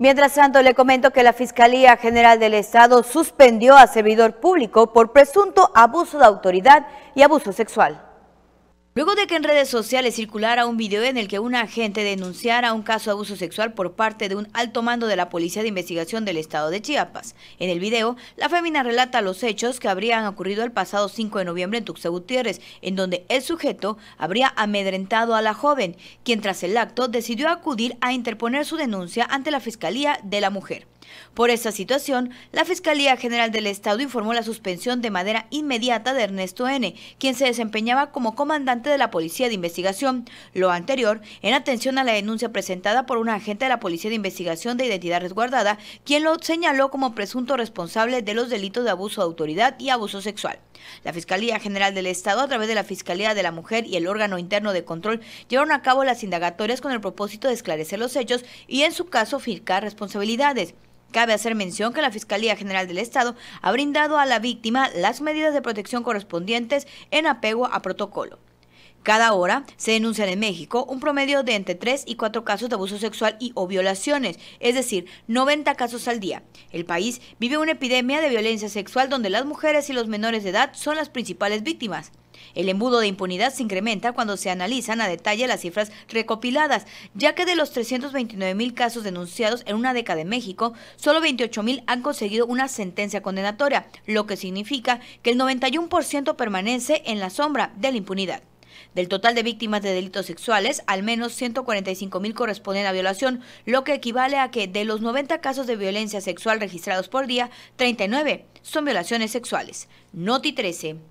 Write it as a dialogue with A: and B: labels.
A: Mientras tanto, le comento que la Fiscalía General del Estado suspendió a servidor público por presunto abuso de autoridad y abuso sexual. Luego de que en redes sociales circulara un video en el que un agente denunciara un caso de abuso sexual por parte de un alto mando de la Policía de Investigación del Estado de Chiapas. En el video, la fémina relata los hechos que habrían ocurrido el pasado 5 de noviembre en Tuxtla Gutiérrez, en donde el sujeto habría amedrentado a la joven, quien tras el acto decidió acudir a interponer su denuncia ante la Fiscalía de la Mujer. Por esta situación, la Fiscalía General del Estado informó la suspensión de manera inmediata de Ernesto N., quien se desempeñaba como comandante de la Policía de Investigación, lo anterior en atención a la denuncia presentada por un agente de la Policía de Investigación de Identidad Resguardada, quien lo señaló como presunto responsable de los delitos de abuso de autoridad y abuso sexual. La Fiscalía General del Estado, a través de la Fiscalía de la Mujer y el órgano interno de control, llevaron a cabo las indagatorias con el propósito de esclarecer los hechos y, en su caso, filcar responsabilidades. Cabe hacer mención que la Fiscalía General del Estado ha brindado a la víctima las medidas de protección correspondientes en apego a protocolo. Cada hora se denuncian en México un promedio de entre 3 y 4 casos de abuso sexual y o violaciones, es decir, 90 casos al día. El país vive una epidemia de violencia sexual donde las mujeres y los menores de edad son las principales víctimas. El embudo de impunidad se incrementa cuando se analizan a detalle las cifras recopiladas, ya que de los 329 mil casos denunciados en una década de México, solo 28 mil han conseguido una sentencia condenatoria, lo que significa que el 91% permanece en la sombra de la impunidad. Del total de víctimas de delitos sexuales, al menos 145 mil corresponden a violación, lo que equivale a que de los 90 casos de violencia sexual registrados por día, 39 son violaciones sexuales. Noti 13.